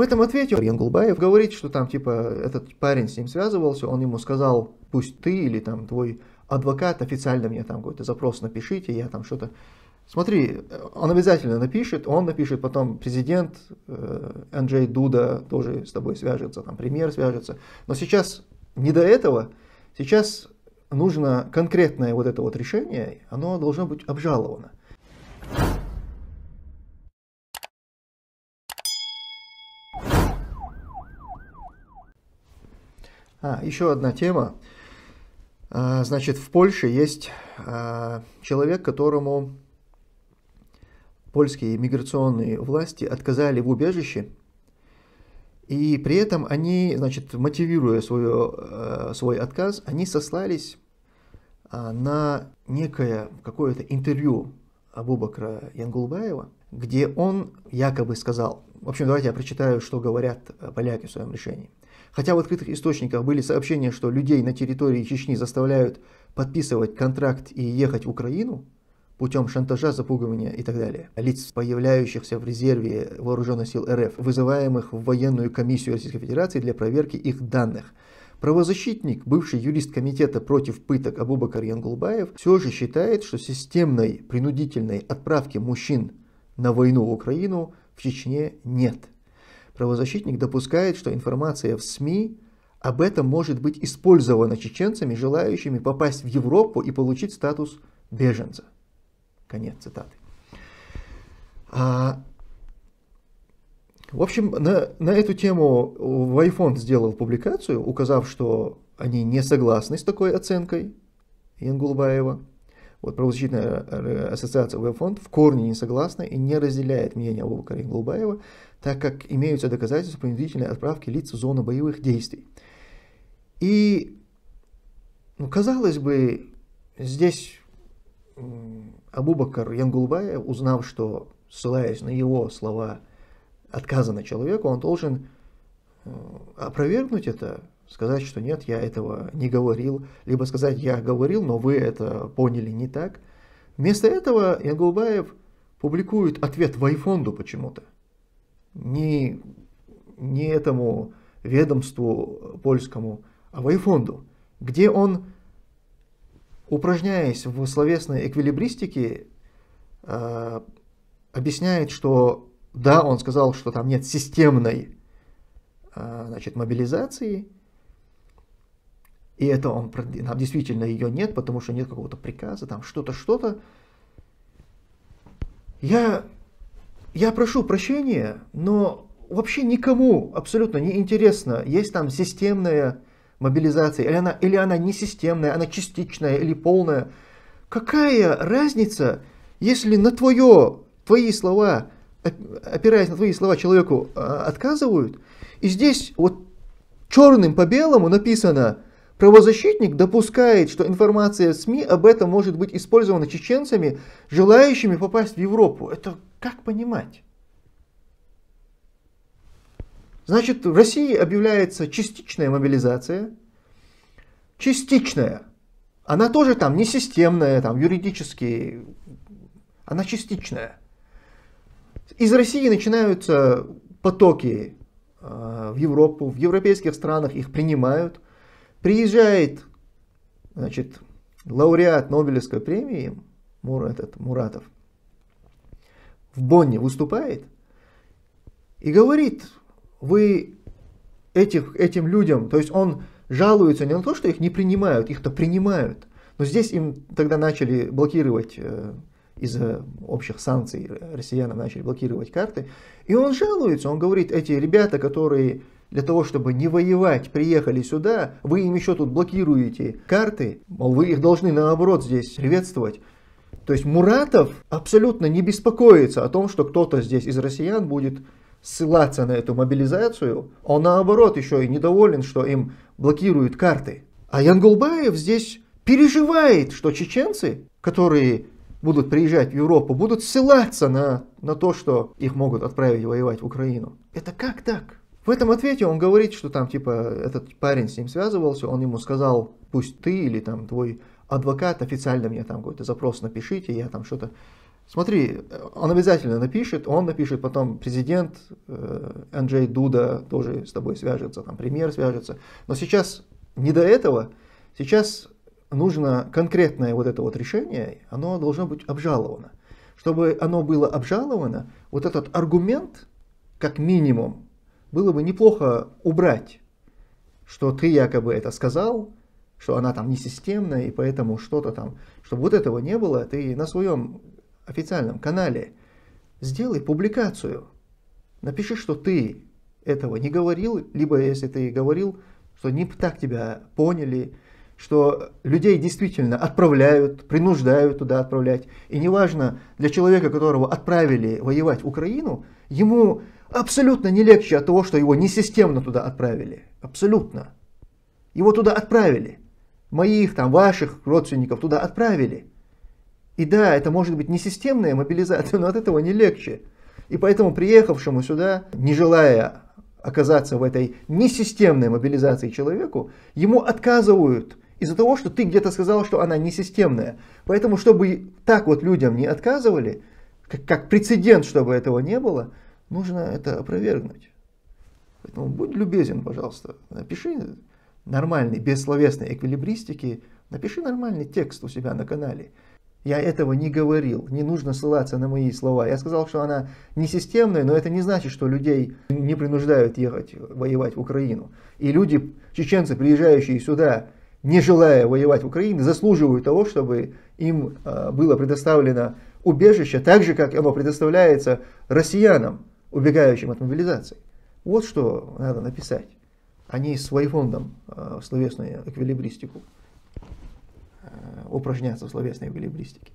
В этом ответе Янгулбаев говорит, что там типа этот парень с ним связывался, он ему сказал, пусть ты или там твой адвокат официально мне там какой-то запрос напишите, я там что-то... Смотри, э, он обязательно напишет, он напишет, потом президент э, Анджей Дуда тоже с тобой свяжется, там премьер свяжется. Но сейчас не до этого, сейчас нужно конкретное вот это вот решение, оно должно быть обжаловано. А, еще одна тема. А, значит, в Польше есть а, человек, которому польские миграционные власти отказали в убежище, и при этом они, значит, мотивируя свое, а, свой отказ, они сослались на некое какое-то интервью Абубакра Янгулбаева, где он якобы сказал, в общем, давайте я прочитаю, что говорят э, поляки в своем решении. Хотя в открытых источниках были сообщения, что людей на территории Чечни заставляют подписывать контракт и ехать в Украину путем шантажа, запугивания и так далее. Лиц, появляющихся в резерве вооруженных сил РФ, вызываемых в военную комиссию Российской Федерации для проверки их данных – Правозащитник, бывший юрист комитета против пыток Абубакар Янгулбаев, все же считает, что системной принудительной отправки мужчин на войну в Украину в Чечне нет. Правозащитник допускает, что информация в СМИ об этом может быть использована чеченцами, желающими попасть в Европу и получить статус беженца. Конец цитаты. А, в общем, на, на эту тему в iPhone сделал публикацию, указав, что они не согласны с такой оценкой Янгулбаева. Вот правозащитная э, ассоциация Webfond в корне не согласна и не разделяет мнение Абубакара Инглубаева, так как имеются доказательства принудительной отправки лиц в зону боевых действий. И, ну, казалось бы, здесь Абубакар Янгулбаев, узнав, что, ссылаясь на его слова, отказано человеку, он должен э, опровергнуть это, сказать, что нет, я этого не говорил, либо сказать, я говорил, но вы это поняли не так. Вместо этого Ягулбаев публикует ответ Вайфонду почему-то. Не, не этому ведомству польскому, а Вайфонду, где он, упражняясь в словесной эквилибристике, э, объясняет, что да, он сказал, что там нет системной а, значит, мобилизации, и это он, там действительно ее нет, потому что нет какого-то приказа, там что-то, что-то. Я, я прошу прощения, но вообще никому абсолютно не интересно, есть там системная мобилизация, или она, или она не системная, она частичная или полная. Какая разница, если на твое, твои слова – опираясь на твои слова, человеку а, отказывают. И здесь вот черным по белому написано, правозащитник допускает, что информация в СМИ об этом может быть использована чеченцами, желающими попасть в Европу. Это как понимать? Значит, в России объявляется частичная мобилизация. Частичная. Она тоже там не системная, там юридически. Она частичная. Из России начинаются потоки э, в Европу, в европейских странах их принимают. Приезжает значит, лауреат Нобелевской премии, Мур этот, Муратов, в Бонне выступает и говорит, вы этих, этим людям, то есть он жалуется не на то, что их не принимают, их-то принимают, но здесь им тогда начали блокировать э, из-за общих санкций россиянам начали блокировать карты. И он жалуется, он говорит, эти ребята, которые для того, чтобы не воевать, приехали сюда, вы им еще тут блокируете карты, мол, вы их должны наоборот здесь приветствовать. То есть Муратов абсолютно не беспокоится о том, что кто-то здесь из россиян будет ссылаться на эту мобилизацию. Он наоборот еще и недоволен, что им блокируют карты. А Янгулбаев здесь переживает, что чеченцы, которые будут приезжать в Европу, будут ссылаться на, на то, что их могут отправить воевать в Украину. Это как так? В этом ответе он говорит, что там типа этот парень с ним связывался, он ему сказал, пусть ты или там твой адвокат официально мне там какой-то запрос напишите, я там что-то... Смотри, э, он обязательно напишет, он напишет, потом президент э, Дуда тоже с тобой свяжется, там премьер свяжется. Но сейчас не до этого, сейчас нужно конкретное вот это вот решение, оно должно быть обжаловано. Чтобы оно было обжаловано, вот этот аргумент, как минимум, было бы неплохо убрать, что ты якобы это сказал, что она там не и поэтому что-то там, чтобы вот этого не было, ты на своем официальном канале сделай публикацию, напиши, что ты этого не говорил, либо если ты говорил, что не так тебя поняли, что людей действительно отправляют, принуждают туда отправлять. И неважно, для человека, которого отправили воевать в Украину, ему абсолютно не легче от того, что его несистемно туда отправили. Абсолютно. Его туда отправили. Моих, там, ваших родственников туда отправили. И да, это может быть несистемная мобилизация, но от этого не легче. И поэтому приехавшему сюда, не желая оказаться в этой несистемной мобилизации человеку, ему отказывают из-за того, что ты где-то сказал, что она не системная. Поэтому, чтобы так вот людям не отказывали, как, как прецедент, чтобы этого не было, нужно это опровергнуть. Поэтому будь любезен, пожалуйста, напиши нормальный, без словесной эквилибристики, напиши нормальный текст у себя на канале. Я этого не говорил, не нужно ссылаться на мои слова. Я сказал, что она не системная, но это не значит, что людей не принуждают ехать воевать в Украину. И люди, чеченцы, приезжающие сюда, не желая воевать в Украине, заслуживают того, чтобы им э, было предоставлено убежище, так же, как оно предоставляется россиянам, убегающим от мобилизации. Вот что надо написать, а не своевольным э, в словесную эквилибристику э, упражняться в словесной эквилибристике.